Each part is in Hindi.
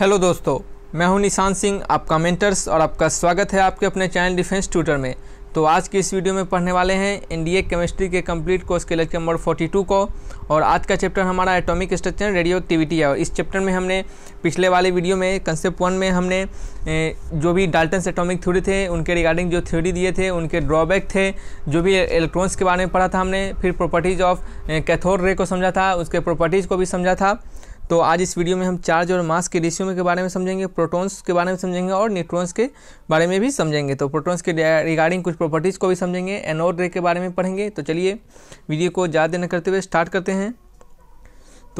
हेलो दोस्तों मैं हूं निशान सिंह आपका मेंटर्स और आपका स्वागत है आपके अपने चैनल डिफेंस ट्यूटर में तो आज की इस वीडियो में पढ़ने वाले हैं एनडीए केमिस्ट्री के कंप्लीट कोर्स के लेक्चर नंबर 42 को और आज का चैप्टर हमारा atomic structure and radioactivity है और इस चैप्टर में हमने पिछले वाले वीडियो में कंसेप्ट वन में हमने जो भी डाल्टन एटॉमिक थ्योरी थे उनके रिगार्डिंग जो थ्योरी दिए थे उनके ड्रॉबैक थे जो भी इलेक्ट्रॉन्स के बारे में पढ़ा था हमने फिर प्रॉपर्टीज़ ऑफ कैथोर रे को समझा था उसके प्रॉपर्टीज़ को भी समझा था तो आज इस वीडियो में हम चार्ज और मास के रेशियो के बारे में समझेंगे प्रोटॉन्स के बारे में समझेंगे और न्यूट्रॉन्स के बारे में भी समझेंगे तो प्रोटॉन्स के रिगार्डिंग कुछ प्रॉपर्टीज़ को भी समझेंगे एनोड रे के बारे में पढ़ेंगे तो चलिए वीडियो को ज़्यादा न करते हुए स्टार्ट करते हैं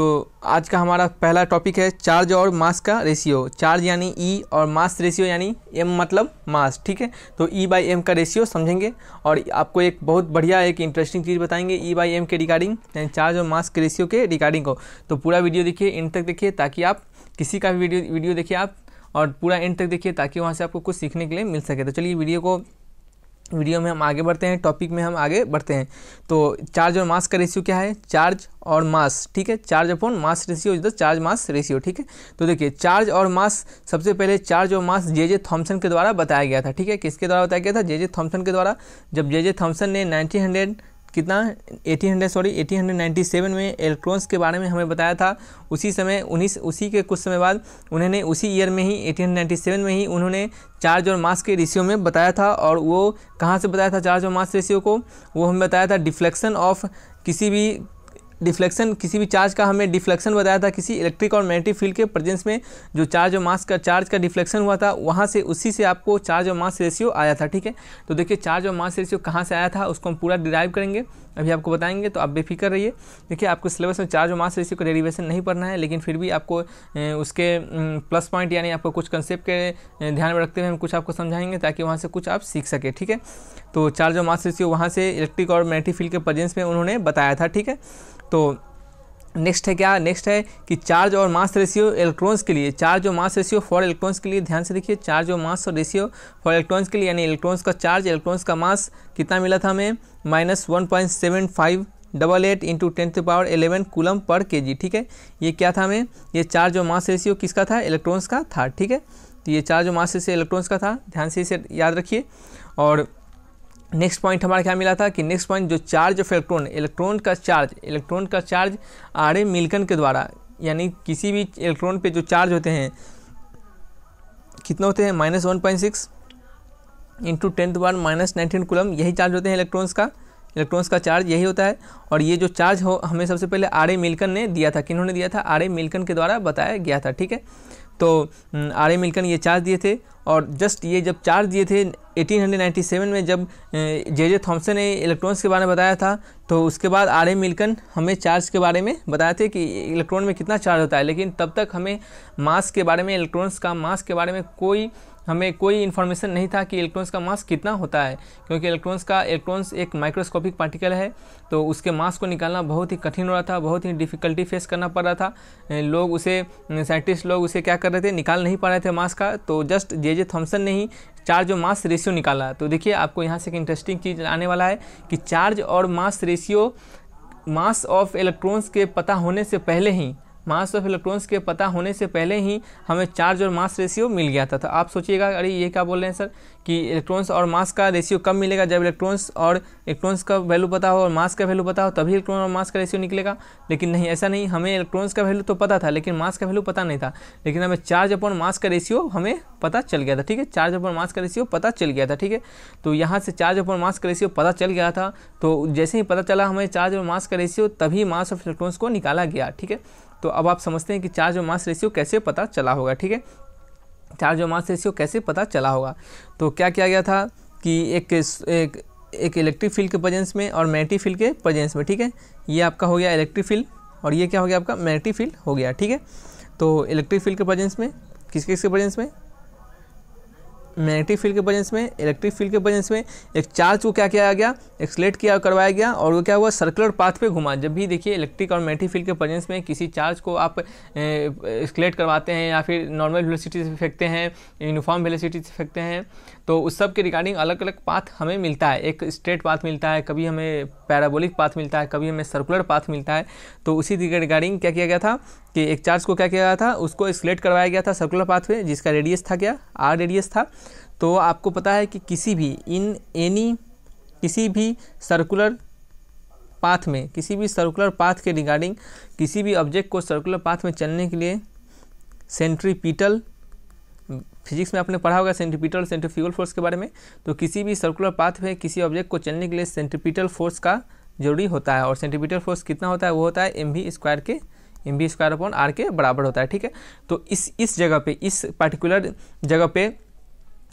तो आज का हमारा पहला टॉपिक है चार्ज और मास का रेशियो चार्ज यानी ई e और मास रेशियो यानी एम मतलब मास ठीक है तो ई बाई एम का रेशियो समझेंगे और आपको एक बहुत बढ़िया एक इंटरेस्टिंग चीज़ बताएंगे ई बाई एम के रिगार्डिंग यानी चार्ज और मास के रेशियो के रिगार्डिंग को तो पूरा वीडियो देखिए एंड तक देखिए ताकि आप किसी का भी वीडियो वीडियो देखिए आप और पूरा एंड तक देखिए ताकि वहाँ से आपको कुछ सीखने के लिए मिल सके तो चलिए वीडियो को वीडियो में हम आगे बढ़ते हैं टॉपिक में हम आगे बढ़ते हैं तो चार्ज और मास का रेशियो क्या है चार्ज और मास ठीक है charge upon mass ratio is the charge mass ratio ठीक है तो देखिए चार्ज और मास सबसे पहले चार्ज और मास जे जे थॉम्सन के द्वारा बताया गया था ठीक है किसके द्वारा बताया गया था जे जे थॉम्सन के द्वारा जब जे जे थॉम्सन ने नाइनटीन हंड्रेड कितना 1800 सॉरी 1897 में इलेक्ट्रॉन्स के बारे में हमें बताया था उसी समय उन्नीस उसी के कुछ समय बाद उन्होंने उसी ईयर में ही 1897 में ही उन्होंने चार्ज और मास के रेशियो में बताया था और वो कहाँ से बताया था चार्ज और मास रेशियो को वो हमें बताया था डिफ्लेक्शन ऑफ किसी भी डिफ्लेक्शन किसी भी चार्ज का हमें डिफ्लेक्शन बताया था किसी इलेक्ट्रिक और मैग्नेटिक फील्ड के प्रेजेंस में जो चार्ज और मास का चार्ज का डिफ्लेक्शन हुआ था वहाँ से उसी से आपको चार्ज और मास रेशियो आया था ठीक है तो देखिए चार्ज और मास रेशियो कहाँ से आया था उसको हम पूरा डिराइव करेंगे अभी आपको बताएंगे तो आप बेफिक्र रहिए देखिए आपको सिलेबस में चार्ज और मास रेशियो का डेरिवेशन नहीं पढ़ना है लेकिन फिर भी आपको उसके प्लस पॉइंट यानी आपको कुछ कंसेप्ट के ध्यान में रखते हुए हम कुछ आपको समझाएंगे ताकि वहाँ से कुछ आप सीख सके ठीक है तो चार जो मास रेशियो वहाँ से इलेक्ट्रिक और मैग्नेटिक फील्ड के प्रजेंस में उन्होंने बताया था ठीक है तो नेक्स्ट है क्या नेक्स्ट है कि चार्ज और मास रेशियो इलेक्ट्रॉन्स के लिए चार्ज और मास रेशियो फॉर इलेक्ट्रॉन्स के लिए ध्यान से देखिए चार्ज और मास और रेशियो फॉर इलेक्ट्रॉन्स के लिए यानी इलेक्ट्रॉन्स का चार्ज इलेक्ट्रॉन्स का मास कितना मिला था हमें minus one point seven five double eight into ten to power eleven coulomb per K G ठीक है ये क्या था हमें ये चार्ज और मास रेशियो किसका था इलेक्ट्रॉन्स का था ठीक है तो ये चार्ज और मास रेशियो इलेक्ट्रॉन्स का था ध्यान से इसे याद रखिए और नेक्स्ट पॉइंट हमारा क्या मिला था कि नेक्स्ट पॉइंट जो चार्ज ऑफ इलेक्ट्रॉन इलेक्ट्रॉन का चार्ज इलेक्ट्रॉन का चार्ज आर ए मिल्कन के द्वारा यानी किसी भी इलेक्ट्रॉन पे जो चार्ज होते हैं कितने होते हैं minus one point six into tenth one minus nineteen coulomb यही चार्ज होते हैं इलेक्ट्रॉन्स का इलेक्ट्रॉन्स का चार्ज यही होता है और ये जो चार्ज हो हमें सबसे पहले आर ए मिल्कन ने दिया था किन्होंने दिया था आर ए मिल्कन के द्वारा बताया गया था ठीक है तो आर ए मिल्कन ये चार्ज दिए थे और जस्ट ये जब चार्ज दिए थे 1897 में जब जे जे थॉम्सन ने इलेक्ट्रॉन्स के बारे में बताया था तो उसके बाद आर ए मिल्कन हमें चार्ज के बारे में बताए थे कि इलेक्ट्रॉन में कितना चार्ज होता है लेकिन तब तक हमें मास के बारे में इलेक्ट्रॉन्स का मास के बारे में कोई हमें कोई इन्फॉर्मेशन नहीं था कि इलेक्ट्रॉन्स का मास कितना होता है क्योंकि इलेक्ट्रॉन्स का इलेक्ट्रॉन्स एक माइक्रोस्कोपिक पार्टिकल है तो उसके मास को निकालना बहुत ही कठिन हो रहा था बहुत ही डिफ़िकल्टी फेस करना पड़ रहा था लोग उसे साइंटिस्ट लोग उसे क्या कर रहे थे निकाल नहीं पा रहे थे मास का तो जस्ट जे जे थॉम्सन ने ही चार्ज और मास रेशियो निकाला तो देखिए आपको यहाँ से एक इंटरेस्टिंग चीज़ आने वाला है कि चार्ज और mass ratio mass of electrons के पता होने से पहले ही मास ऑफ इलेक्ट्रॉन्स के पता होने से पहले ही हमें चार्ज और मास रेशियो मिल गया था तो आप सोचिएगा अरे ये क्या बोल रहे हैं सर कि इलेक्ट्रॉन्स और मास का रेशियो कब मिलेगा जब इलेक्ट्रॉन्स और इलेक्ट्रॉन्स का वैल्यू पता हो और मास का वैल्यू पता हो तभी इलेक्ट्रॉन और मास का रेशियो निकलेगा लेकिन नहीं ऐसा नहीं हमें इलेक्ट्रॉन्स का वैल्यू तो पता था लेकिन मास का वैल्यू पता नहीं था लेकिन हमें चार्ज अपॉन मास का रेशियो हमें पता चल गया था ठीक है चार्ज अपॉन मास का रेशियो पता चल गया था ठीक है तो यहाँ से चार्ज अपॉन मास का रेशियो पता चल गया था तो जैसे ही पता चला हमें चार्ज और मास का रेशियो तभी मास ऑफ इलेक्ट्रॉन्स को निकाला गया ठीक है तो अब आप समझते हैं कि चार्ज और मास रेशियो कैसे पता चला होगा ठीक है चार्ज और मास रेशियो कैसे पता चला होगा तो क्या किया गया था कि एक एक एक इलेक्ट्रिक फील्ड के प्रजेंस में और मैग्नेटिक फील्ड के प्रजेंस में ठीक है ये आपका हो गया इलेक्ट्रिक फील्ड और ये क्या हो गया आपका मैग्नेटिक फील्ड हो गया ठीक है तो इलेक्ट्रिक फील्ड के प्रजेंस में किस किस के में मैग्नेटिक फील्ड के प्रेजेंस में इलेक्ट्रिक फील्ड के प्रेजेंस में एक चार्ज को क्या किया गया एक्सलेट किया करवाया गया और वो क्या हुआ सर्कुलर पाथ पे घुमा जब भी देखिए इलेक्ट्रिक और मैग्नेटिक फील्ड के प्रेजेंस में किसी चार्ज को आप एक्सलेट करवाते हैं या फिर नॉर्मल वेलोसिटी से फेंकते हैं यूनिफॉर्म वेलोसिटी से फेंकते हैं तो उस सब के रिगार्डिंग अलग अलग पाथ हमें मिलता है एक स्ट्रेट पाथ मिलता है कभी हमें पैराबोलिक पाथ मिलता है कभी हमें सर्कुलर पाथ मिलता है तो उसी रिगार्डिंग क्या किया गया था कि एक चार्ज को क्या किया गया था उसको स्लेट करवाया गया था सर्कुलर पाथ में जिसका रेडियस था क्या आर रेडियस था तो आपको पता है कि किसी भी इन एनी किसी भी सर्कुलर पाथ में किसी भी सर्कुलर पाथ के रिगार्डिंग किसी भी ऑब्जेक्ट को सर्कुलर पाथ में चलने के लिए सेंट्रीपिटल फिजिक्स में आपने पढ़ा होगा सेंट्रीपिटल सेंट्रीफ्यूगल फोर्स के बारे में तो किसी भी सर्कुलर पाथ में किसी ऑब्जेक्ट को चलने के लिए सेंट्रीपिटल फोर्स का जरूरी होता है और सेंट्रीपिटल फोर्स कितना होता है वो होता है एम वी स्क्वायर के M V square upon R के बराबर होता है ठीक है तो इस इस जगह पे इस पर्टिकुलर जगह पे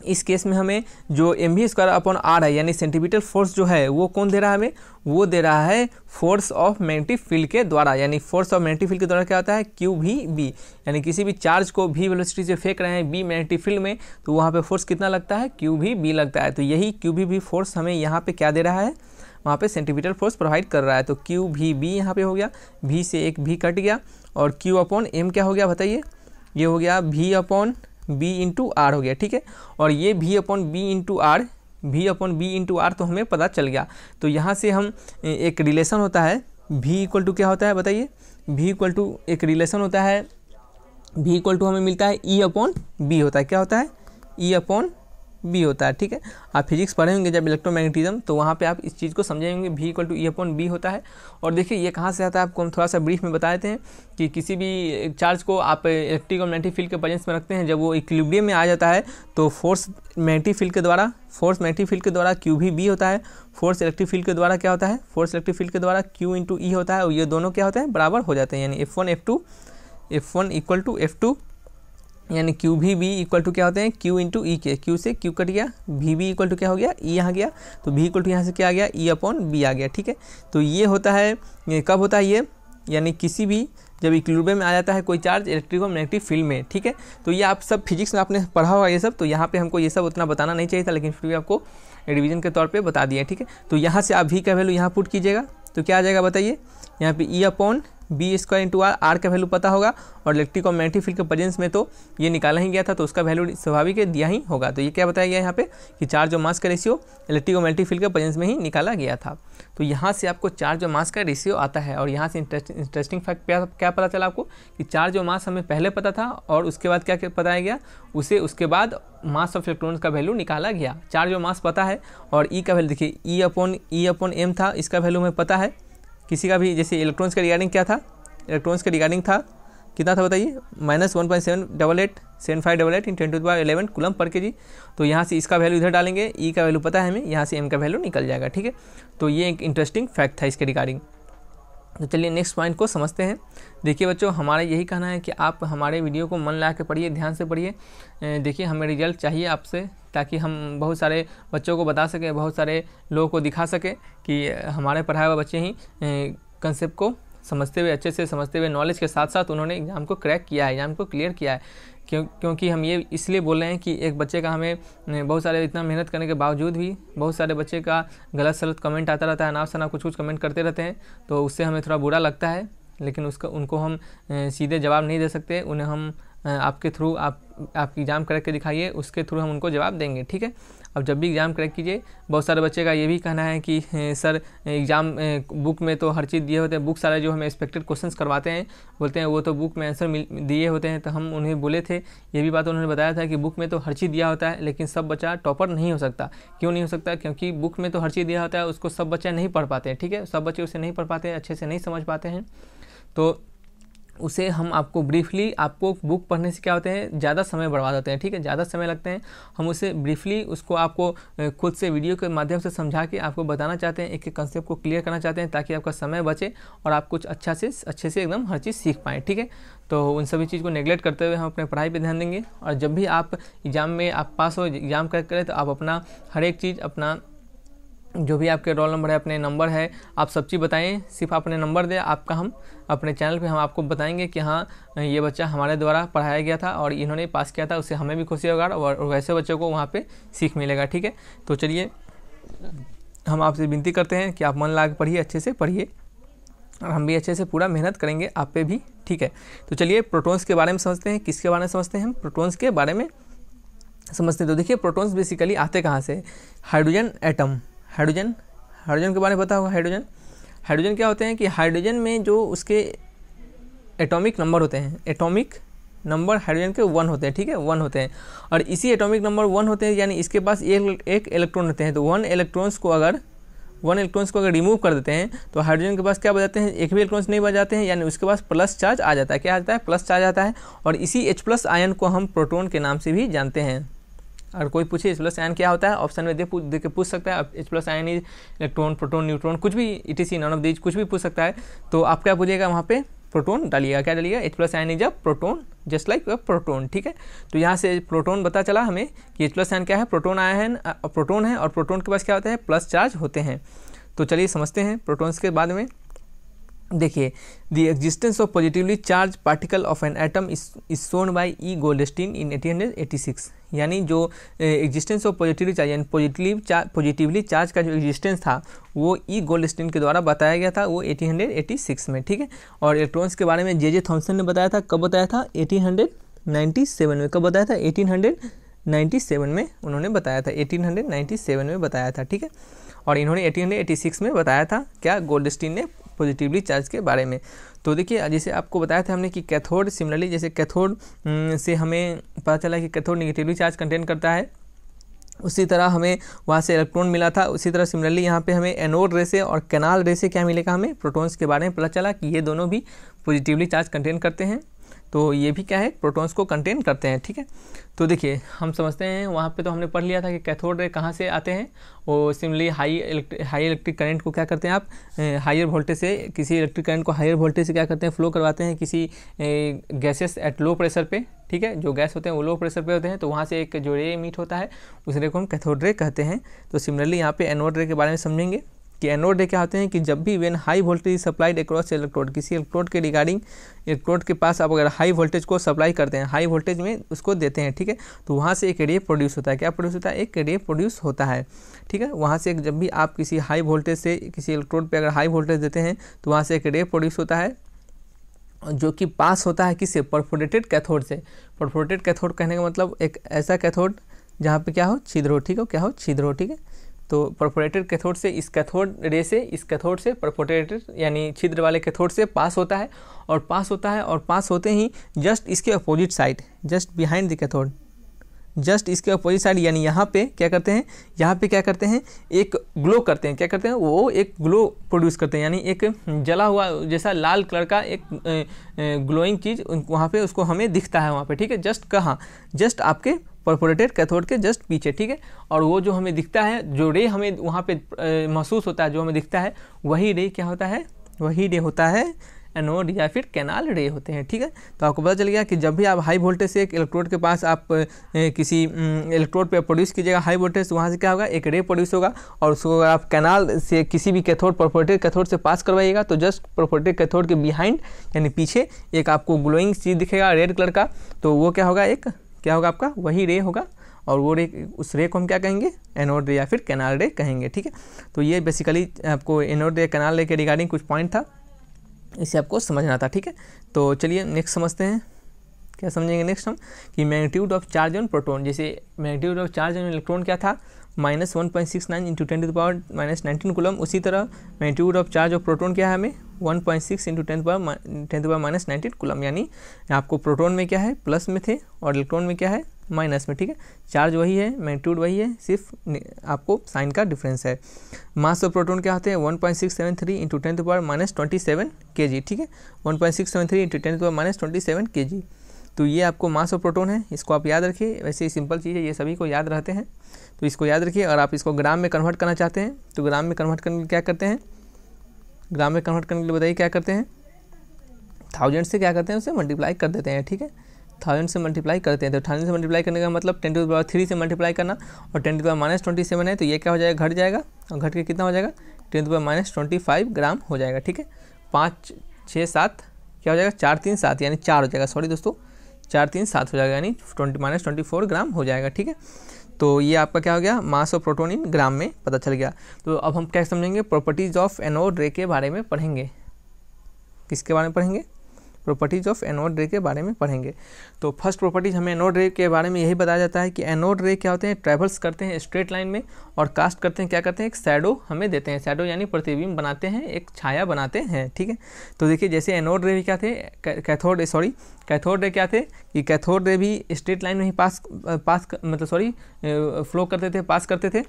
इस केस में हमें जो M V square upon R है यानी सेंटीमीटर फोर्स जो है वो कौन दे रहा है हमें वो दे रहा है फोर्स ऑफ मैग्नेटिक फील्ड के द्वारा यानी फोर्स ऑफ मैग्नेटिक फील्ड के द्वारा क्या होता है क्यू भी बी यानी किसी भी चार्ज को भी वेलोसिटी से फेंक रहे हैं बी मैग्नेटिक फील्ड में तो वहाँ पर फोर्स कितना लगता है क्यू भी बी लगता है तो यही क्यू भी बी फोर्स हमें यहाँ पर क्या दे रहा है वहाँ पर सेंटीमीटर फोर्स प्रोवाइड कर रहा है तो क्यू भी बी यहाँ पर हो गया भी से एक भी कट गया और क्यू अपॉन एम क्या हो गया बताइए ये हो गया भी अपॉन बी इंटू आर हो गया ठीक है और ये भी अपॉन बी इंटू आर भी अपॉन बी इंटू आर तो हमें पता चल गया तो यहाँ से हम एक रिलेशन होता है भी इक्वल टू क्या होता है बताइए भी इक्वल टू एक रिलेशन होता है भी इक्वल टू हमें मिलता है ई e अपॉन बी होता है क्या होता है ई e अपॉन बी होता है ठीक है आप फिजिक्स पढ़े होंगे जब इलेक्ट्रोमैग्नेटिज्म तो वहाँ पे आप इस चीज़ को समझेंगे भी equal to E upon B होता है और देखिए ये कहाँ से आता है आपको हम थोड़ा सा ब्रीफ में बता देते हैं कि किसी भी चार्ज को आप इलेक्ट्रिक मैग्नेटिक फील्ड के प्रेजेंस में रखते हैं जब वो इक्लिबियम में आ जाता है तो फोर्स मैग्नेटिक फील्ड के द्वारा फोर्स मैग्नेटिक फील्ड के द्वारा क्यू भी बी होता है फोर्स इलेक्ट्रिक फील्ड के द्वारा क्या होता है फोर्स इलेक्ट्रिक फील्ड के द्वारा क्यू इंटू ई होता है और ये दोनों क्या होते हैं बराबर हो जाते हैं यानी F one F two F one equal to F two यानी Q V B equal to क्या होते हैं क्यू इंटू ई के क्यू से क्यू कट गया भी बी इक्वल टू क्या हो गया ई e यहाँ गया तो भी इक्वल टू यहाँ से क्या आ गया ई अपॉन बी आ गया ठीक है तो ये होता है ये कब होता है ये यानी किसी भी जब इक्लूबे में आ जाता है कोई चार्ज मैग्नेटिक फील्ड में ठीक है तो ये आप सब फिजिक्स में आपने पढ़ा हुआ ये सब तो यहाँ पे हमको ये सब उतना बताना नहीं चाहिए था लेकिन फिर भी आपको रिवीजन के तौर पे बता दिया ठीक है तो यहाँ से आप भी का वैल्यू यहाँ पुट कीजिएगा तो क्या आ जाएगा बताइए यहाँ पे E e upon B square into R R का वैल्यू पता होगा और मैग्नेटिक फील्ड के प्रेजेंस में तो ये निकाला ही गया था तो उसका वैल्यू स्वाभाविक है दिया ही होगा तो ये क्या बताया गया यहाँ पे कि चार्ज और मास का रेशियो मैग्नेटिक फील्ड के प्रेजेंस में ही निकाला गया था तो यहाँ से आपको चार्ज और मास का रेशियो आता है और यहाँ से इंटरेस्टिंग फैक्ट क्या पता चला आपको कि चार्ज और मास हमें पहले पता था और उसके बाद क्या बताया गया उसे उसके बाद मास ऑफ इलेक्ट्रॉन्स का वैल्यू निकाला गया चार्ज और मास पता है और ई e का वैल्यू देखिए E upon E upon M था इसका वैल्यू हमें पता है किसी का भी जैसे इलेक्ट्रॉन्स का रिगार्डिंग क्या था इलेक्ट्रॉन्स का रिगार्डिंग था कितना था बताइए minus one point seven double eight seven five double eight in ten to by eleven coulomb per K G तो यहाँ से इसका वैल्यू इधर डालेंगे ई e का वैल्यू पता है हमें यहाँ से एम का वैल्यू निकल जाएगा ठीक है तो ये एक इंटरेस्टिंग फैक्ट था इसके रिगार्डिंग तो चलिए नेक्स्ट पॉइंट को समझते हैं देखिए बच्चों हमारा यही कहना है कि आप हमारे वीडियो को मन ला के पढ़िए ध्यान से पढ़िए देखिए हमें रिजल्ट चाहिए आपसे ताकि हम बहुत सारे बच्चों को बता सकें बहुत सारे लोगों को दिखा सकें कि हमारे पढ़ाए हुए बच्चे ही कंसेप्ट को समझते हुए अच्छे से समझते हुए नॉलेज के साथ साथ उन्होंने एग्ज़ाम को क्रैक किया है एग्ज़ाम को क्लियर किया है क्यों क्योंकि हम ये इसलिए बोल रहे हैं कि एक बच्चे का हमें बहुत सारे इतना मेहनत करने के बावजूद भी बहुत सारे बच्चे का गलत सलत कमेंट आता रहता है अनाप सना कुछ कुछ कमेंट करते रहते हैं तो उससे हमें थोड़ा बुरा लगता है लेकिन उसका उनको हम सीधे जवाब नहीं दे सकते उन्हें हम आपके थ्रू आप आपकी एग्ज़ाम क्रैक के दिखाइए उसके थ्रू हम उनको जवाब देंगे ठीक है अब जब भी एग्ज़ाम क्रैक कीजिए बहुत सारे बच्चे का ये भी कहना है कि सर एग्ज़ाम बुक में तो हर चीज़ दिए होते हैं बुक सारे जो हमें एक्सपेक्टेड क्वेश्चंस करवाते हैं बोलते हैं वो तो बुक में आंसर दिए होते हैं तो हम उन्हें बोले थे ये भी बात उन्होंने बताया था कि बुक में तो हर चीज़ दिया होता है लेकिन सब बच्चा टॉपर नहीं हो सकता क्यों नहीं हो सकता क्योंकि बुक में तो हर चीज़ दिया होता है उसको सब बच्चा नहीं पढ़ पाते हैं ठीक है सब बच्चे उसे नहीं पढ़ पाते अच्छे से नहीं समझ पाते हैं तो उसे हम आपको ब्रीफली आपको बुक पढ़ने से क्या होते हैं ज़्यादा समय बर्बाद होते हैं ठीक है ज़्यादा समय लगते हैं हम उसे ब्रीफली उसको आपको खुद से वीडियो के माध्यम से समझा के आपको बताना चाहते हैं एक एक कंसेप्ट को क्लियर करना चाहते हैं ताकि आपका समय बचे और आप कुछ अच्छा से अच्छे से एकदम हर चीज़ सीख पाएँ ठीक है तो उन सभी चीज़ को नेग्लेक्ट करते हुए हम अपने पढ़ाई पर ध्यान देंगे और जब भी आप एग्ज़ाम में आप पास हो एग्ज़ाम क्रैक करें तो आप अपना हर एक चीज़ अपना जो भी आपके रोल नंबर है अपने नंबर है आप सब चीज़ बताएं सिर्फ अपने नंबर दें आपका हम अपने चैनल पे हम आपको बताएंगे कि हाँ ये बच्चा हमारे द्वारा पढ़ाया गया था और इन्होंने पास किया था उससे हमें भी खुशी होगा और वैसे बच्चों को वहाँ पर सीख मिलेगा ठीक है तो चलिए हम आपसे विनती करते हैं कि आप मन ला पढ़िए अच्छे से पढ़िए और हम भी अच्छे से पूरा मेहनत करेंगे आप पे भी ठीक है तो चलिए प्रोटॉन्स के बारे में समझते हैं किसके बारे में समझते हैं हम प्रोटॉन्स के बारे में समझते हैं तो देखिए प्रोटॉन्स बेसिकली आते कहाँ से हाइड्रोजन एटम हाइड्रोजन हाइड्रोजन के बारे में पता होगा हाइड्रोजन हाइड्रोजन क्या होते हैं कि हाइड्रोजन में जो उसके एटॉमिक नंबर होते हैं एटॉमिक नंबर हाइड्रोजन के वन होते हैं ठीक है वन होते हैं और इसी एटॉमिक नंबर वन होते हैं यानी इसके पास एक एक इलेक्ट्रॉन होते हैं तो वन इलेक्ट्रॉन्स को अगर वन इलेक्ट्रॉन्स को अगर रिमूव कर देते हैं तो हाइड्रोजन के पास क्या बजाते हैं एक भी इलेक्ट्रॉन्स नहीं बजाते हैं यानी उसके पास प्लस चार्ज आ जाता है क्या आ जाता है प्लस चार्ज आता है और इसी एच प्लस आयन को हम प्रोटोन के नाम से भी जानते हैं अगर कोई पूछे एच प्लस आयन क्या होता है ऑप्शन में दे दे पूछ सकता है H plus ion is electron proton neutron कुछ भी it see none of these कुछ भी पूछ सकता है तो आप क्या बोलिएगा वहाँ पे प्रोटोन डालिएगा क्या डालिएगा H plus ion is a proton just like proton ठीक है तो यहाँ से प्रोटोन पता चला हमें कि एच प्लस आयन क्या है प्रोटोन आयन प्रोटोन है और प्रोटोन के पास क्या होता है प्लस चार्ज होते हैं तो चलिए समझते हैं प्रोटोन्स के बाद में देखिए the existence of positively charged particle of an atom is is shown by E Goldstein in eighteen hundred eighty six यानी जो एग्जिस्टेंस ऑफ पॉजिटिवली चार्ज यानी पॉजिटिव चार्ज पॉजिटिवली चार्ज का जो एग्जिस्टेंस था वो ई गोल्ड स्टीन के द्वारा बताया गया था वो 1886 में ठीक है और इलेक्ट्रॉन्स के बारे में जे जे थॉम्सन ने बताया था कब बताया था 1897 में कब बताया था 1897 में उन्होंने बताया था एटीन में बताया था ठीक है और इन्होंने एटीन में बताया था क्या गोल्ड स्टीन ने पॉजिटिवली चार्ज के बारे में तो देखिए जैसे आपको बताया था हमने कि कैथोड सिमिलरली जैसे कैथोड हम्म, से हमें पता चला कि कैथोड निगेटिवली चार्ज कंटेन करता है उसी तरह हमें वहाँ से इलेक्ट्रॉन मिला था उसी तरह सिमिलरली यहाँ पे हमें एनोड रे से और कैनाल रे से क्या मिलेगा हमें प्रोटॉन्स के बारे में पता चला कि ये दोनों भी पॉजिटिवली चार्ज कंटेन करते हैं तो ये भी क्या है प्रोटॉन्स को कंटेन करते हैं ठीक है तो देखिए हम समझते हैं वहाँ पे तो हमने पढ़ लिया था कि कैथोड रे कहाँ से आते हैं और similarly high electric high electric current को क्या करते हैं आप हायर वोल्टेज से किसी इलेक्ट्रिक करंट को हायर वोल्टेज से क्या करते हैं फ्लो करवाते हैं किसी गैसेस एट लो प्रेशर पे ठीक है जो गैस होते हैं वो लो प्रेशर पे होते हैं तो वहाँ से एक जो रे मीट होता है उस रे को हम कैथोड रे कहते हैं तो सिमिलरली यहाँ पे एनोड रे के बारे में समझेंगे कि एनोड क्या होते हैं कि जब भी when high voltage supplied across electrode किसी इलेक्ट्रोड के रिगार्डिंग इलेक्ट्रोड के पास आप अगर हाई वोल्टेज को सप्लाई करते हैं हाई वोल्टेज में उसको देते हैं ठीक है तो वहाँ से एक रे प्रोड्यूस होता है क्या प्रोड्यूस होता है एक रे प्रोड्यूस होता है ठीक है वहाँ से जब भी आप किसी हाई वोल्टेज से किसी इलेक्ट्रोड पर अगर हाई वोल्टेज देते हैं तो वहाँ से एक रे प्रोड्यूस होता है जो कि पास होता है किसे परफोरेटेड कैथोड से परफोरेटेड कैथोड कहने का मतलब एक ऐसा कैथोड जहाँ पे क्या हो छिद्र हो ठीक हो क्या हो छिद्र हो ठीक है तो परपोरेटेड कैथोड से इस कैथोड रे से इस कैथोड से परपोरेटेड यानी छिद्र वाले कैथोड से पास होता है और पास होता है और पास होते ही जस्ट इसके opposite side just behind the cathode just इसके अपोजिट साइड यानी यहाँ पे क्या करते हैं यहाँ पे क्या करते हैं एक ग्लो करते हैं क्या करते हैं वो एक ग्लो प्रोड्यूस करते हैं यानी एक जला हुआ जैसा लाल कलर का एक ग्लोइंग चीज़ वहाँ पे उसको हमें दिखता है वहाँ पे ठीक है जस्ट कहाँ जस्ट आपके परफोरेटेड कैथोड के जस्ट पीछे ठीक है और वो जो हमें दिखता है जो रे हमें वहाँ पे महसूस होता है जो हमें दिखता है वही रे क्या होता है वही रे होता है एनोड या फिर कैनाल रे होते हैं ठीक है तो आपको पता चल गया कि जब भी आप हाई वोल्टेज से एक इलेक्ट्रोड के पास आप ए, किसी इलेक्ट्रोड पे प्रोड्यूस कीजिएगा हाई वोल्टेज तो वहाँ से क्या होगा एक रे प्रोड्यूस होगा और उसको अगर आप कैनाल से किसी भी कैथोड परफोरेटेड कैथोड से पास करवाइएगा तो जस्ट परफोरेटेड कैथोड के बिहाइंड यानी पीछे एक आपको ग्लोइंग चीज़ दिखेगा रेड कलर का तो वो क्या होगा एक क्या होगा आपका वही रे होगा और वो रे उस रे को हम क्या कहेंगे एनोड रे या फिर कैनाल रे कहेंगे ठीक है तो ये बेसिकली आपको एनोड रे कैनाल रे के रिगार्डिंग कुछ पॉइंट था इसे आपको समझना था ठीक है तो चलिए नेक्स्ट समझते हैं क्या समझेंगे नेक्स्ट हम कि magnitude of charge on proton जैसे magnitude of charge on electron क्या था minus one point six nine into ten to minus nineteen coulomb उसी तरह magnitude of charge of proton क्या है हमें one point six into ten power ten power minus nineteen coulomb यानी आपको प्रोटोन में क्या है प्लस में थे और इलेक्ट्रॉन में क्या है माइनस में ठीक है चार्ज वही है मैग्नीट्यूड वही है सिर्फ आपको साइन का डिफरेंस है मास ऑफ प्रोटोन क्या होते हैं one point six seven three into ten power minus twenty seven K G ठीक है one point six seven three into ten power minus twenty seven K G तो ये आपको मास और प्रोटोन है इसको आप याद रखिए वैसे ही सिंपल चीज़ है ये सभी को याद रहते हैं तो इसको याद रखिए और आप इसको ग्राम में कन्वर्ट करना चाहते हैं तो ग्राम में कन्वर्ट करने के लिए क्या करते हैं ग्राम में कन्वर्ट करने के लिए बताइए क्या करते हैं थाउजेंड से क्या करते हैं उसे मल्टीप्लाई कर देते हैं ठीक है थाउजेंड से मल्टीप्लाई करते हैं तो थाउजेंड से मल्टीप्लाई करने का मतलब टेन टू पावर थ्री से मल्टीप्लाई करना और ten to power minus twenty seven है तो ये क्या हो जाएगा घट जाएगा और घट के कितना हो जाएगा ten to power minus twenty five gram हो जाएगा ठीक है पाँच छः सात क्या हो जाएगा चार तीन सात यानी चार हो जाएगा सॉरी दोस्तों चार तीन सात हो जाएगा यानी twenty minus twenty four gram हो जाएगा ठीक है तो ये आपका क्या हो गया मास ऑफ प्रोटोन इन ग्राम में पता चल गया तो अब हम क्या समझेंगे प्रॉपर्टीज़ ऑफ एनोड रे के बारे में पढ़ेंगे किसके बारे में पढ़ेंगे प्रॉपर्टीज़ ऑफ एनोड रे के बारे में पढ़ेंगे तो फर्स्ट प्रॉपर्टीज़ हमें एनोड रे के बारे में यही बताया जाता है कि एनोड रे क्या होते हैं ट्रेवल्स करते हैं स्ट्रेट लाइन में और कास्ट करते हैं क्या करते हैं एक सैडो हमें देते हैं सैडो यानी प्रतिबिंब बनाते हैं एक छाया बनाते हैं ठीक है तो देखिए जैसे एनोड रे भी क्या थे कैथोड सॉरी कैथोड रे क्या थे कि कैथोड रे भी स्ट्रेट लाइन में ही पास पास मतलब सॉरी फ्लो करते थे पास करते थे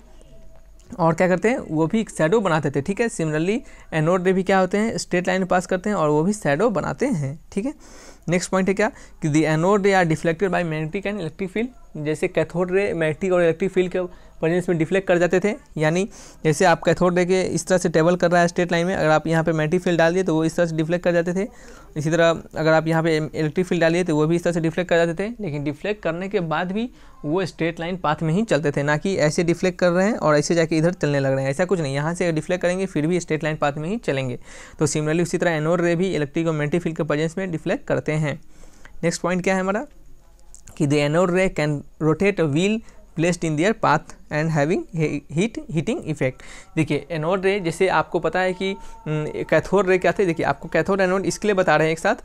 और क्या करते हैं वो भी एक सैडो बनाते थे ठीक है सिमिलरली एनोड में भी क्या होते हैं स्ट्रेट लाइन पास करते हैं और वो भी सैडो बनाते हैं ठीक है नेक्स्ट पॉइंट है क्या कि the anode are deflected by magnetic and electric field जैसे कैथोड रे मैग्नेटिक और इलेक्ट्रिक फील्ड के परेंस में डिफ्लेक्ट कर जाते थे यानी जैसे आप कैथोड देके इस तरह से ट्रेवल कर रहा है स्ट्रेट लाइन में अगर आप यहाँ पे मैटी फील्ड डाल दिए तो वो इस तरह से डिफ्लेक्ट कर जाते थे इसी तरह अगर आप यहाँ पे इलेक्ट्रिक फील्ड डालिए तो वो भी इस तरह से डिफ्लेक्ट कर जाते थे लेकिन डिफ्लेक्ट करने के बाद भी वो स्ट्रेट लाइन पाथ में ही चलते थे ना कि ऐसे डिफ्लेक्ट कर रहे हैं और ऐसे जाके इधर चलने लग रहे हैं ऐसा कुछ नहीं यहाँ से डिफ्लेक्ट करेंगे फिर भी स्ट्रेट लाइन पाथ में ही चलेंगे तो सिमिलरली उसी तरह एनोर रे भी इलेक्ट्रिक और मैग्नेटिक फील्ड के प्रेजेंस में डिफ्लेक्ट करते हैं नेक्स्ट पॉइंट क्या है हमारा कि the anode ray can rotate a wheel placed in their path and having heat heating effect देखिए एनोड रे जैसे आपको पता है कि कैथोड हम्म, रे क्या थे देखिए आपको कैथोड एनोड इसके लिए बता रहे हैं एक साथ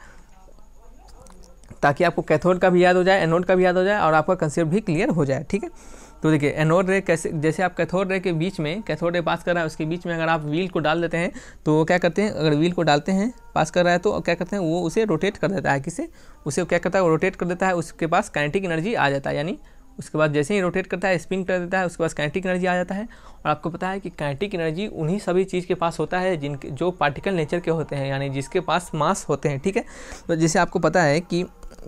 ताकि आपको कैथोड का भी याद हो जाए एनोड का भी याद हो जाए और आपका कंसेप्ट भी क्लियर हो जाए ठीक है तो देखिए एनोड रे कैसे जैसे आप कैथोड रे के बीच में कैथोड रे पास कर रहा है उसके बीच में अगर आप व्हील को डाल देते हैं तो क्या करते हैं अगर व्हील को डालते हैं पास कर रहा है तो क्या करते हैं वो उसे रोटेट कर देता है किसे उसे क्या करता है वो रोटेट कर देता है उसके पास काइनेटिक एनर्जी आ जाता है यानी उसके बाद जैसे ही रोटेट करता है स्पिन कर देता है उसके बाद कैंटिक एनर्जी आ जाता है और आपको पता है कि कैंटिक एनर्जी उन्हीं सभी चीज़ के पास होता है जिनके जो पार्टिकल नेचर के होते हैं यानी जिसके पास मास होते हैं ठीक है तो जैसे आपको पता है कि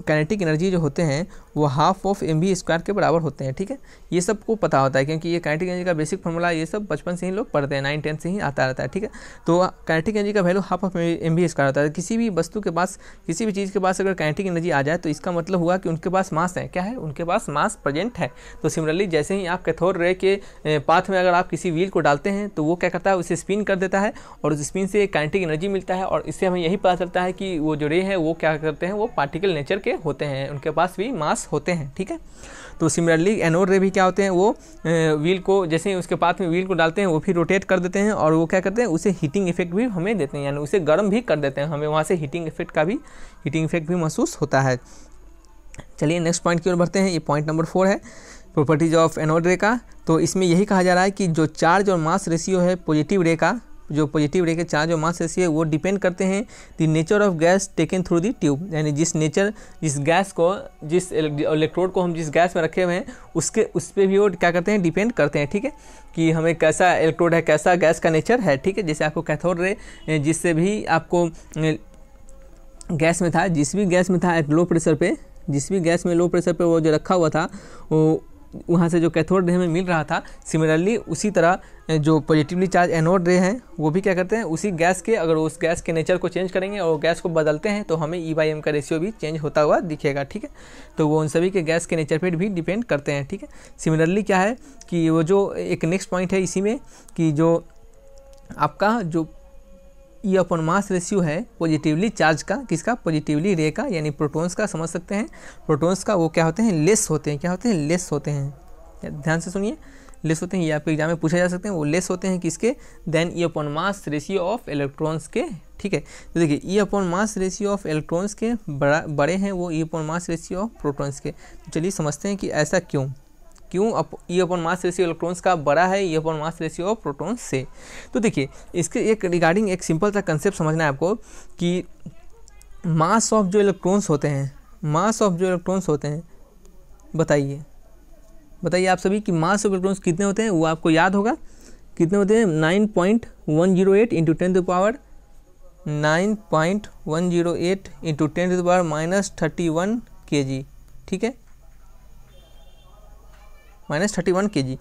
काइनेटिक एनर्जी जो होते हैं वो half of M V square के बराबर होते हैं ठीक है ये सब को पता होता है क्योंकि ये काइनेटिक एनर्जी का बेसिक फॉर्मूला ये सब बचपन से ही लोग पढ़ते हैं नाइन टेंथ से ही आता रहता है ठीक है तो काइनेटिक एनर्जी का value half of M V square होता है किसी भी वस्तु के पास किसी भी चीज़ के पास अगर काइनेटिक एनर्जी आ जाए तो इसका मतलब हुआ कि उनके पास मास है क्या है उनके पास मास प्रेजेंट है तो सिमिलरली जैसे ही आप कैथोर रे के पाथ में अगर आप किसी व्हील को डालते हैं तो वो क्या करता है उसे स्पिन कर देता है और उस स्पिन से काइनेटिक एनर्जी मिलता है और इससे हमें यही पता चलता है कि वो जो रे है वो क्या करते हैं वो पार्टिकल नेचर नेचर के होते हैं उनके पास भी मास होते हैं ठीक है तो सिमिलरली एनोड रे भी क्या होते हैं वो व्हील को जैसे ही उसके पास में व्हील को डालते हैं वो भी रोटेट कर देते हैं और वो क्या करते हैं उसे हीटिंग इफेक्ट भी हमें देते हैं यानी उसे गर्म भी कर देते हैं हमें वहाँ से हीटिंग इफेक्ट का भी हीटिंग इफेक्ट भी महसूस होता है चलिए नेक्स्ट पॉइंट की ओर बढ़ते हैं ये पॉइंट नंबर फोर है प्रॉपर्टीज ऑफ एनोड रे का तो इसमें यही कहा जा रहा है कि जो चार्ज और मास रेशियो है पॉजिटिव रे का जो पॉजिटिव रे के चार्ज और मास है वो डिपेंड करते हैं the nature of gas taken through the tube यानी जिस नेचर जिस गैस को जिस इलेक्ट्रोड को हम जिस गैस में रखे हुए हैं उसके उस पर भी वो क्या करते हैं डिपेंड करते हैं ठीक है कि हमें कैसा इलेक्ट्रोड है कैसा गैस का नेचर है ठीक है जैसे आपको कैथोड रे जिससे भी आपको गैस में था जिस भी गैस में था एट लो प्रेशर पर जिस भी गैस में लो प्रेशर पर वो जो रखा हुआ था वो वहाँ से जो कैथोड रे हमें मिल रहा था सिमिलरली उसी तरह जो पॉजिटिवली चार्ज एनोड रे हैं वो भी क्या करते हैं उसी गैस के अगर उस गैस के नेचर को चेंज करेंगे और गैस को बदलते हैं तो हमें ई बाई एम का रेशियो भी चेंज होता हुआ दिखेगा ठीक है तो वो उन सभी के गैस के नेचर पर भी डिपेंड करते हैं ठीक है सिमिलरली क्या है कि वो जो एक नेक्स्ट पॉइंट है इसी में कि जो आपका जो ई अपन मास रेशियो है पॉजिटिवली चार्ज का किसका पॉजिटिवली रे का यानी प्रोटॉन्स का समझ सकते हैं प्रोटॉन्स का वो क्या होते हैं लेस होते हैं क्या होते हैं लेस होते हैं ध्यान से सुनिए लेस होते हैं ये आपके एग्जाम में पूछे जा सकते हैं वो लेस होते हैं किसके than E upon mass ratio of electrons के ठीक है तो देखिए E upon mass ratio of electrons के बड़ा बड़े हैं वो E upon mass ratio of protons के तो चलिए समझते हैं कि ऐसा क्यों क्यों ई अपन मास रेशियो इलेक्ट्रॉन्स का बड़ा है ई अपन मास रेशियो प्रोटॉन्स से तो देखिए इसके एक रिगार्डिंग एक सिंपल सा कंसेप्ट समझना है आपको कि मास ऑफ जो इलेक्ट्रॉन्स होते हैं मास ऑफ जो इलेक्ट्रॉन्स होते हैं बताइए बताइए आप सभी कि मास ऑफ इलेक्ट्रॉन्स कितने होते हैं वो आपको याद होगा कितने होते हैं nine point one zero eight into ten to power nine point one zero eight into ten to power minus thirty one K G ठीक है माइनस थर्टी वन के जी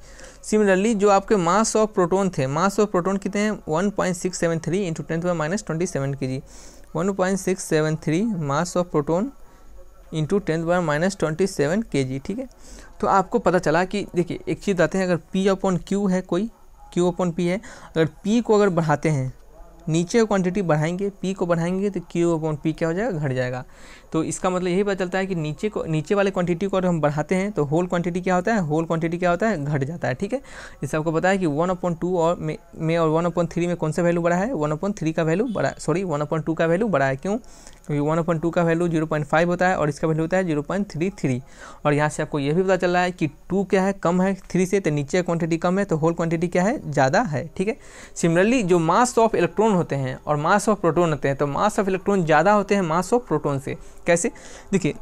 सिमिलरली जो आपके मास ऑफ प्रोटोन थे मास ऑफ प्रोटोन कितने हैं one point six seven three into tenth में minus twenty seven K G one point six seven three mass of proton into tenth बार minus twenty seven K G ठीक है तो आपको पता चला कि देखिए एक चीज़ आते हैं अगर पी अपॉन क्यू है कोई क्यू अपॉन पी है अगर पी को अगर बढ़ाते हैं नीचे क्वांटिटी बढ़ाएंगे पी को बढ़ाएंगे तो क्यू अपॉन पी क्या हो जाएगा घट जाएगा तो इसका मतलब यही पता चलता है कि नीचे को नीचे वाले क्वांटिटी को अगर हम बढ़ाते हैं तो होल क्वांटिटी क्या होता है होल क्वांटिटी क्या होता है घट जाता है ठीक है इससे आपको पता है कि वन अपॉन टू और में, और वन अपॉन थ्री में कौन सा वैल्यू बढ़ा है वन अपॉन थ्री का वैल्यू बड़ा सॉरी वन अपॉन टू का वैल्यू बढ़ा है क्यों क्योंकि वन अपॉन टू का वैल्यू जीरो पॉइंट फाइव होता है और इसका वैल्यू होता है जीरो पॉइंट थ्री थ्री और यहाँ से आपको यह भी पता चल रहा है कि टू क्या है कम है थ्री से तो नीचे क्वांटिटी कम है तो होल क्वांटिटी क्या है ज़्यादा है ठीक है सिमिलरली जो मास ऑफ इलेक्ट्रॉन इलेक्ट्रॉन होते हैं और मास ऑफ प्रोटोन होते हैं तो मास ऑफ इलेक्ट्रॉन ज़्यादा होते हैं मास ऑफ प्रोटोन से कैसे देखिए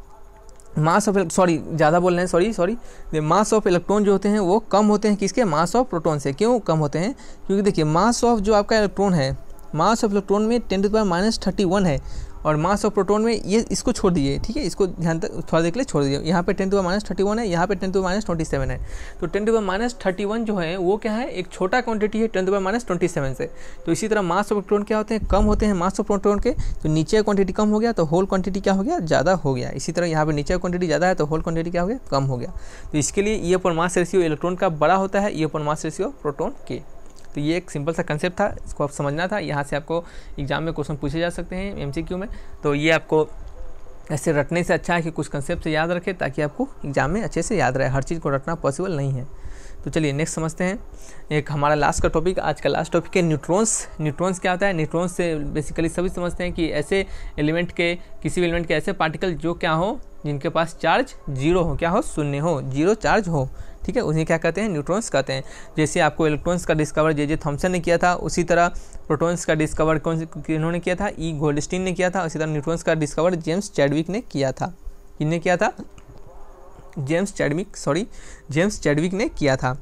मास ऑफ सॉरी ज़्यादा बोल रहे हैं sorry sorry mass of electron जो होते हैं वो कम होते हैं किसके मास ऑफ प्रोटोन से क्यों कम होते हैं क्योंकि देखिए मास ऑफ जो आपका इलेक्ट्रॉन है मास ऑफ इलेक्ट्रॉन में ten to power minus thirty one है और मास ऑफ प्रोटोन में ये इसको छोड़ दीजिए ठीक है इसको ध्यान तक थोड़ा देख ले छोड़ दीजिए यहाँ पे ten to minus thirty one है यहाँ पे ten to minus twenty seven है तो ten to minus thirty one जो है वो क्या है एक छोटा क्वांटिटी है ten to minus twenty seven से तो इसी तरह मास ऑफ प्रोटोन क्या होते हैं कम होते हैं मास ऑफ प्रोटोन के तो नीचे क्वांटिटी कम हो गया तो होल क्वांटिटी क्या हो गया ज़्यादा हो गया इसी तरह यहाँ पर नीचे क्वांटिटी ज़्यादा है तो होल क्वांटिटी क्या हो गया कम हो गया तो इसके लिए ये पर मास रेशियो इलेक्ट्रॉन का बड़ा होता है ये पर मास रेशियो प्रोटोन के तो ये एक सिंपल सा कंसेप्ट था इसको आप समझना था यहाँ से आपको एग्जाम में क्वेश्चन पूछे जा सकते हैं एम में तो ये आपको ऐसे रटने से अच्छा है कि कुछ कंसेप्ट याद रखें ताकि आपको एग्जाम में अच्छे से याद रहे हर चीज़ को रटना पॉसिबल नहीं है तो चलिए नेक्स्ट समझते हैं एक हमारा लास्ट का टॉपिक आज का लास्ट टॉपिक है न्यूट्रॉन्स न्यूट्रॉन्स क्या होता है न्यूट्रॉन्स से बेसिकली सभी समझते हैं कि ऐसे एलिमेंट के किसी भी एलिमेंट के ऐसे पार्टिकल जो क्या हो जिनके पास चार्ज जीरो हो क्या हो शून्य हो जीरो चार्ज हो ठीक है उन्हें क्या कहते हैं न्यूट्रॉन्स कहते हैं जैसे आपको इलेक्ट्रॉन्स का डिस्कवर जे जे थॉम्सन ने किया था उसी तरह प्रोटॉन्स का डिस्कवर कौन इन्होंने किया था ई गोल्डस्टीन ने किया था उसी तरह न्यूट्रॉन्स का डिस्कवर जेम्स चैडविक ने किया था किन्ने किया था James Chadwick sorry James Chadwick ने किया था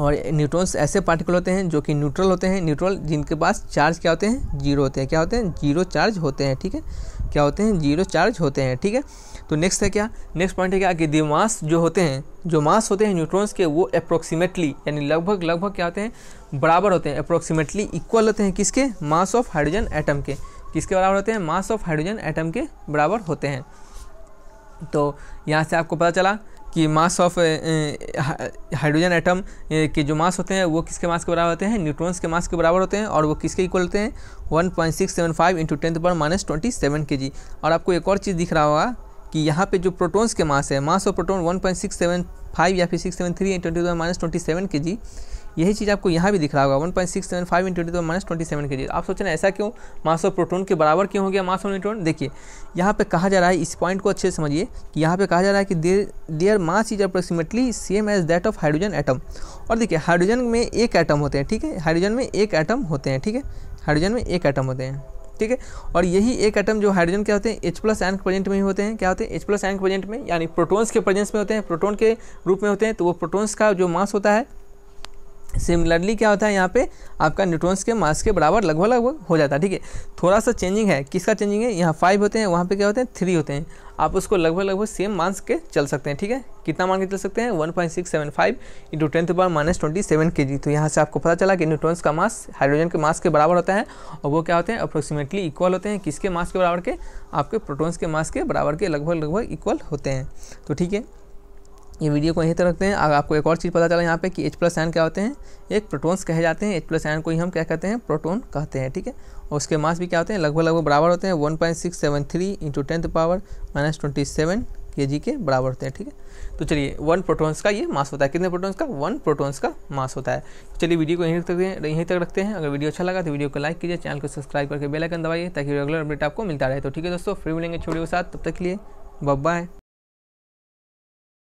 और न्यूट्रॉन्स ऐसे पार्टिकल होते हैं जो कि न्यूट्रल होते हैं न्यूट्रल जिनके पास चार्ज क्या होते हैं जीरो होते हैं क्या होते हैं जीरो चार्ज होते हैं ठीक है क्या होते हैं जीरो चार्ज होते हैं ठीक है तो नेक्स्ट है क्या नेक्स्ट पॉइंट है क्या कि दिमास जो होते हैं जो मास होते हैं न्यूट्रॉन्स के वो अप्रोक्सीमेटली यानी लगभग लगभग क्या होते हैं बराबर होते हैं अप्रोक्सीमेटली इक्वल होते हैं किसके मास ऑफ हाइड्रोजन एटम के किसके बराबर होते हैं मास ऑफ हाइड्रोजन एटम के बराबर होते हैं तो यहाँ से आपको पता चला कि मास ऑफ हाइड्रोजन एटम के जो मास होते हैं वो किसके मास के बराबर होते हैं न्यूट्रॉन्स के मास के बराबर होते हैं और वो किसके इक्वल होते हैं one point six seven five into tenth पर minus twenty seven K G और आपको एक और चीज़ दिख रहा होगा कि यहाँ पे जो प्रोटॉन्स के मास है mass of proton one point six seven five या फिर six seven three into twenty minus twenty seven K G यही चीज़ आपको यहाँ भी दिख रहा होगा one point six seven five into twenty minus twenty seven K G आप सोच रहे हैं ऐसा क्यों मास ऑफ प्रोटोन के बराबर क्यों हो गया मास ऑफ न्यूट्रॉन देखिए यहाँ पे कहा जा रहा है इस पॉइंट को अच्छे से समझिए कि यहाँ पे कहा जा रहा है कि their their mass is approximately same as that of hydrogen atom और देखिए हाइड्रोजन में एक एटम होते हैं ठीक है हाइड्रोजन में एक एटम होते हैं ठीक है हाइड्रोजन में एक एटम होते हैं ठीक है और यही एक एटम जो हाइड्रोजन क्या होते हैं एच प्लस एन के प्रेजेंट में ही होते हैं क्या होते हैं एच प्लस एन के प्रेजेंट में यानी प्रोटॉन्स के प्रेजेंस में होते हैं प्रोटॉन के रूप में होते हैं तो वो प्रोटॉन्स का जो मास होता है सिमिलरली क्या होता है यहाँ पे आपका न्यूट्रॉन्स के मास के बराबर लगभग लगभग हो जाता है ठीक है थोड़ा सा चेंजिंग है किसका चेंजिंग है यहाँ फाइव होते हैं वहाँ पे क्या होते हैं थ्री होते हैं आप उसको लगभग लगभग सेम मास के चल सकते हैं ठीक है कितना मान के चल सकते हैं one point six seven five into tenth power minus twenty seven K G तो यहाँ से आपको पता चला कि न्यूट्रॉन्स का मास हाइड्रोजन के मास के बराबर होता है और वो क्या होते हैं अप्रोक्सीमेटली इक्वल होते हैं किसके मास के बराबर के आपके प्रोटोन्स के मास के बराबर के लगभग लगभग इक्वल होते हैं तो ठीक है ये वीडियो को यहीं तक रखते हैं अगर आपको एक और चीज़ पता चला यहाँ पे कि H प्लस आयन क्या होते हैं एक प्रोटॉन्स कहे जाते हैं H प्लस आयन को ही हम क्या कहते हैं प्रोटॉन कहते हैं ठीक है और उसके मास भी क्या होते हैं लगभग लगभग बराबर होते हैं one point six seven three into tenth power minus twenty seven K G के बराबर होते हैं ठीक है तो चलिए वन प्रोटॉन्स का ये मास होता है कितने प्रोटॉन्स का वन प्रोटॉन्स का मास होता है तो चलिए वीडियो को यहीं तक यहीं तक रखते हैं अगर वीडियो अच्छा लगा तो वीडियो को लाइक कीजिए चैनल को सब्सक्राइब करके बेलाइकन दबाइए ताकि रेगुलर अपडेट आपको मिलता रहे तो ठीक है दोस्तों फ्री मिलेंगे छोड़िए के साथ तब तक के लिए बाय